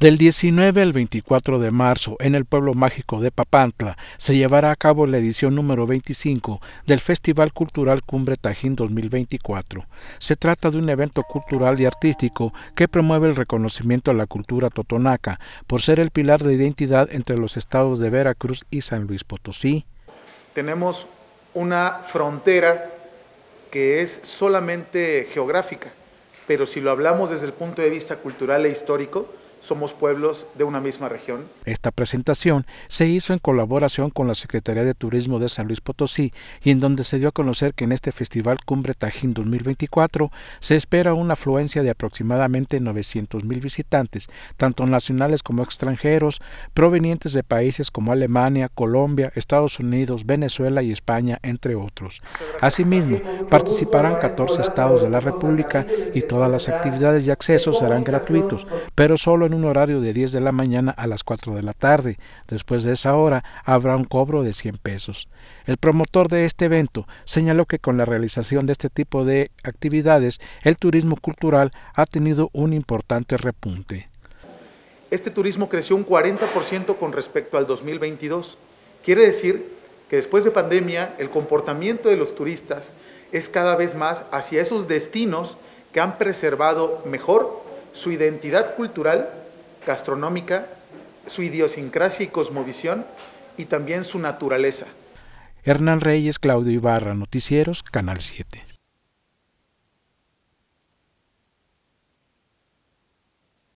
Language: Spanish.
Del 19 al 24 de marzo, en el pueblo mágico de Papantla, se llevará a cabo la edición número 25 del Festival Cultural Cumbre Tajín 2024. Se trata de un evento cultural y artístico que promueve el reconocimiento a la cultura totonaca por ser el pilar de identidad entre los estados de Veracruz y San Luis Potosí. Tenemos una frontera que es solamente geográfica, pero si lo hablamos desde el punto de vista cultural e histórico, somos pueblos de una misma región. Esta presentación se hizo en colaboración con la Secretaría de Turismo de San Luis Potosí y en donde se dio a conocer que en este Festival Cumbre Tajín 2024 se espera una afluencia de aproximadamente 900 mil visitantes, tanto nacionales como extranjeros, provenientes de países como Alemania, Colombia, Estados Unidos, Venezuela y España, entre otros. Asimismo, participarán 14 estados de la República y todas las actividades y accesos serán gratuitos, pero solo en un horario de 10 de la mañana a las 4 de la tarde. Después de esa hora habrá un cobro de 100 pesos. El promotor de este evento señaló que con la realización de este tipo de actividades, el turismo cultural ha tenido un importante repunte. Este turismo creció un 40% con respecto al 2022. Quiere decir que después de pandemia el comportamiento de los turistas es cada vez más hacia esos destinos que han preservado mejor su identidad cultural, gastronómica, su idiosincrasia y cosmovisión y también su naturaleza. Hernán Reyes, Claudio Ibarra, Noticieros, Canal 7.